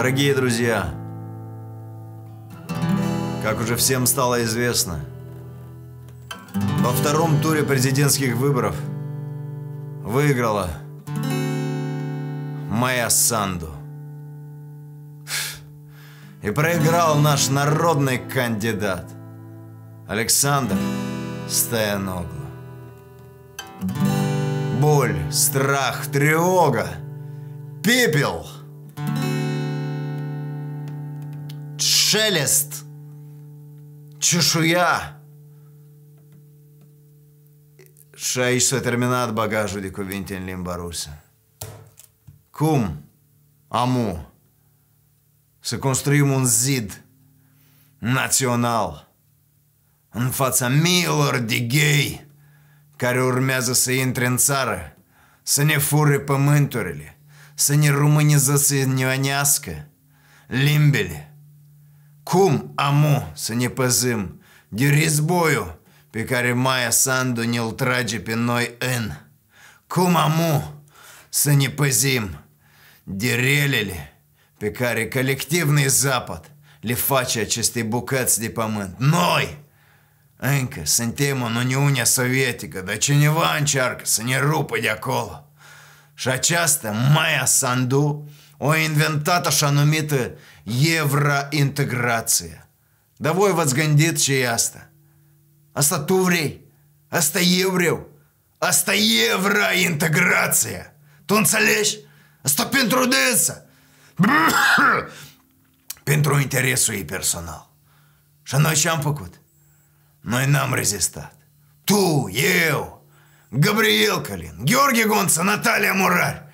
Дорогие друзья, как уже всем стало известно, во втором туре президентских выборов выиграла Майя Санду. И проиграл наш народный кандидат Александр Стояногло. Боль, страх, тревога, пепел – шелест, чешуя. Și aici s-a terminat bagajul de cuvinte în limba rusă. Cum amu să construim un zid național în fața miilor de gay care urmează să intre în țară, să ne fure pământurile, să ne românizaționească limbele, Cum amu să ne păzim de războiul pe care Maia Sandu ne-l trage pe noi în? Cum amu să ne păzim de relele pe care colectivnul Запад le face aceste bucăți de pământ? Noi! Încă suntem în Uniunea Sovietică, dar cineva încearcă să ne rupă de acolo. Și aceasta, Maia Sandu, o inventată așa numită евроинтеграция. Давой возгандит ясно. Аста туврей, аста еврев, аста евроинтеграция. Тунцалеш, аста пентрудеса. Pentru interesul ei personal. Și noi ce-am făcut? Noi n-am rezistat. Tu, eu, Gabriel Calin, Георгий Гонца, Наталья Мураль.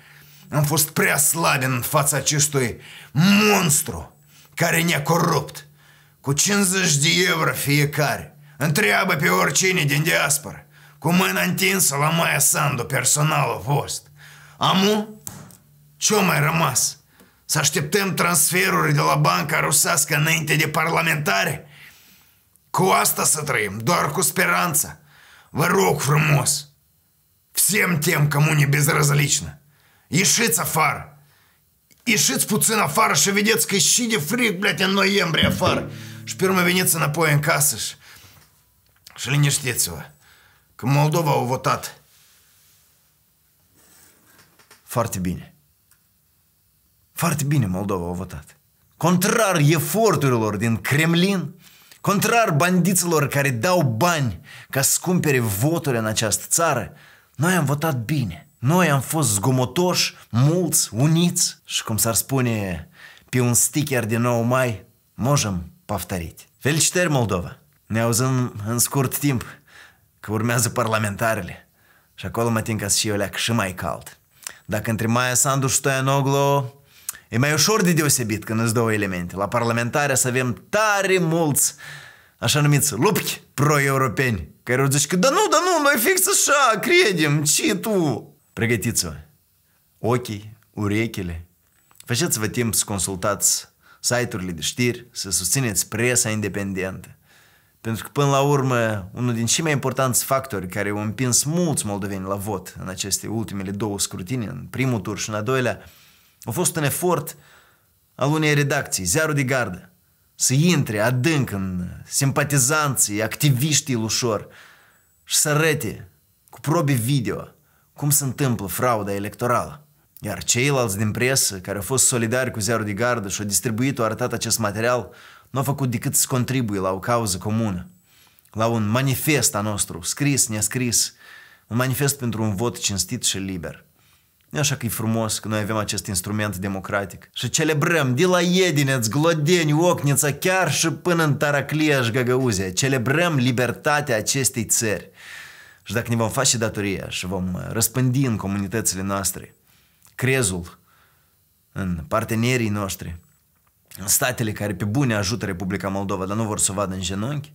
Am fost prea slabin în fața acestui monstru care ne-a corupt cu 50 de euro fiecare. Întreabă pe oricine din diaspora cu mâna întinsă la Maia Sandu personalul fost. Amu? Ce-o mai rămas? Să așteptăm transferuri de la banca rusească înainte de parlamentare? Cu asta să trăim, doar cu speranța. Vă rog frumos! Всем тем, кому не безразлично. Ieșiți afară! Ieșiți puțin afară și vedeți că și de fric, blядь, în noiembrie afară. Și pe urmă veniți înapoi în casă și... Și liniștiți-vă. Că Moldova au votat. Foarte bine. Foarte bine Moldova a votat. Contrar eforturilor din Kremlin, contrar bandiților care dau bani ca să cumpere voturi în această țară, noi am votat bine. Noi am fost zgomotoși, mulți, uniți și, cum s-ar spune pe un sticker de 9 mai, можем повторить. Felicitări, Moldova! Ne auzim în scurt timp, că urmează parlamentarele. Și acolo mă tin ca și eu leac și mai cald. Dacă între Maia Sandu și Stoianoglu e mai ușor de deosebit când îți două elemente. La parlamentare să avem tare mulți așa numiți lupchi pro-europeni care au zis că da nu, da nu, noi fix așa, credem, ce tu? pregătiți-vă ochii, urechile. Faceți-vă timp să consultați site-urile de știri, să susțineți presa independentă. Pentru că, până la urmă, unul din cei mai importanți factori care au împins mulți moldoveni la vot în aceste ultimele două scrutine, în primul tur și în al doilea, a fost un efort al unei redacții, ziarul de gardă, să intre adânc în simpatizanții, activiștii ușor și să arăte cu probe video – cum se întâmplă frauda electorală. Iar ceilalți din presă, care au fost solidari cu ziarul de gardă și au distribuit-o arătat acest material, nu au făcut decât să contribuie la o cauză comună, la un manifest a nostru, scris, nescris, un manifest pentru un vot cinstit și liber. Așa că e frumos că noi avem acest instrument democratic și celebrăm de la Edineț, Glodeni, Ocnița, chiar și până în și Găgăuzia. Celebrăm libertatea acestei țări. Și dacă ne vom face datoria și vom uh, răspândi în comunitățile noastre crezul în partenerii noștri, în statele care pe bune ajută Republica Moldova, dar nu vor să o vadă în genunchi,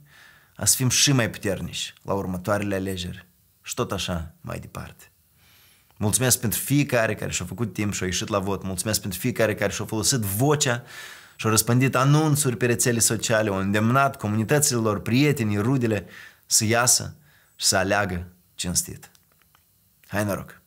a să fim și mai puternici la următoarele alegeri și tot așa mai departe. Mulțumesc pentru fiecare care și-a făcut timp și-a ieșit la vot. Mulțumesc pentru fiecare care și-a folosit vocea și-a răspândit anunțuri pe rețele sociale, au îndemnat comunităților lor, prietenii, rudele să iasă și să aleagă cinstit. Hai noroc!